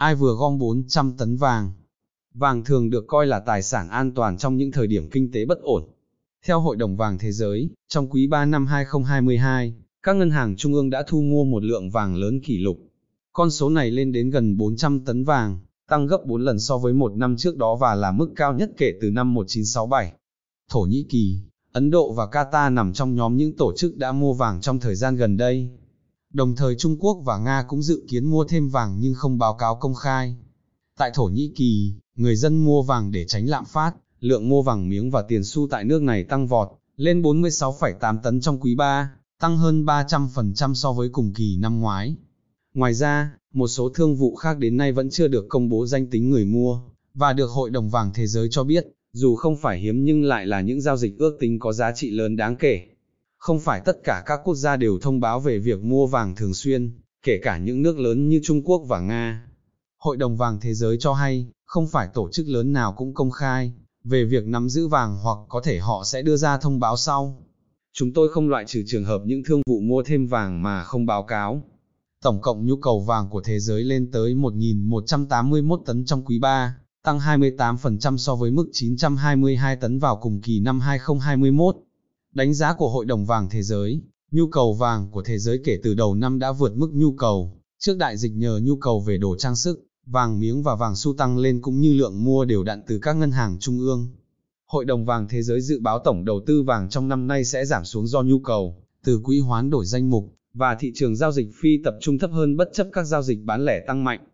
ai vừa gom 400 tấn vàng. Vàng thường được coi là tài sản an toàn trong những thời điểm kinh tế bất ổn. Theo Hội đồng Vàng Thế giới, trong quý 3 năm 2022, các ngân hàng trung ương đã thu mua một lượng vàng lớn kỷ lục. Con số này lên đến gần 400 tấn vàng, tăng gấp 4 lần so với một năm trước đó và là mức cao nhất kể từ năm 1967. Thổ Nhĩ Kỳ, Ấn Độ và Qatar nằm trong nhóm những tổ chức đã mua vàng trong thời gian gần đây. Đồng thời Trung Quốc và Nga cũng dự kiến mua thêm vàng nhưng không báo cáo công khai. Tại Thổ Nhĩ Kỳ, người dân mua vàng để tránh lạm phát, lượng mua vàng miếng và tiền xu tại nước này tăng vọt, lên 46,8 tấn trong quý 3, tăng hơn 300% so với cùng kỳ năm ngoái. Ngoài ra, một số thương vụ khác đến nay vẫn chưa được công bố danh tính người mua, và được Hội đồng Vàng Thế giới cho biết, dù không phải hiếm nhưng lại là những giao dịch ước tính có giá trị lớn đáng kể. Không phải tất cả các quốc gia đều thông báo về việc mua vàng thường xuyên, kể cả những nước lớn như Trung Quốc và Nga. Hội đồng vàng thế giới cho hay, không phải tổ chức lớn nào cũng công khai về việc nắm giữ vàng hoặc có thể họ sẽ đưa ra thông báo sau. Chúng tôi không loại trừ trường hợp những thương vụ mua thêm vàng mà không báo cáo. Tổng cộng nhu cầu vàng của thế giới lên tới 1.181 tấn trong quý 3, tăng 28% so với mức 922 tấn vào cùng kỳ năm 2021. Đánh giá của Hội đồng vàng thế giới, nhu cầu vàng của thế giới kể từ đầu năm đã vượt mức nhu cầu, trước đại dịch nhờ nhu cầu về đồ trang sức, vàng miếng và vàng xu tăng lên cũng như lượng mua đều đặn từ các ngân hàng trung ương. Hội đồng vàng thế giới dự báo tổng đầu tư vàng trong năm nay sẽ giảm xuống do nhu cầu từ quỹ hoán đổi danh mục và thị trường giao dịch phi tập trung thấp hơn bất chấp các giao dịch bán lẻ tăng mạnh.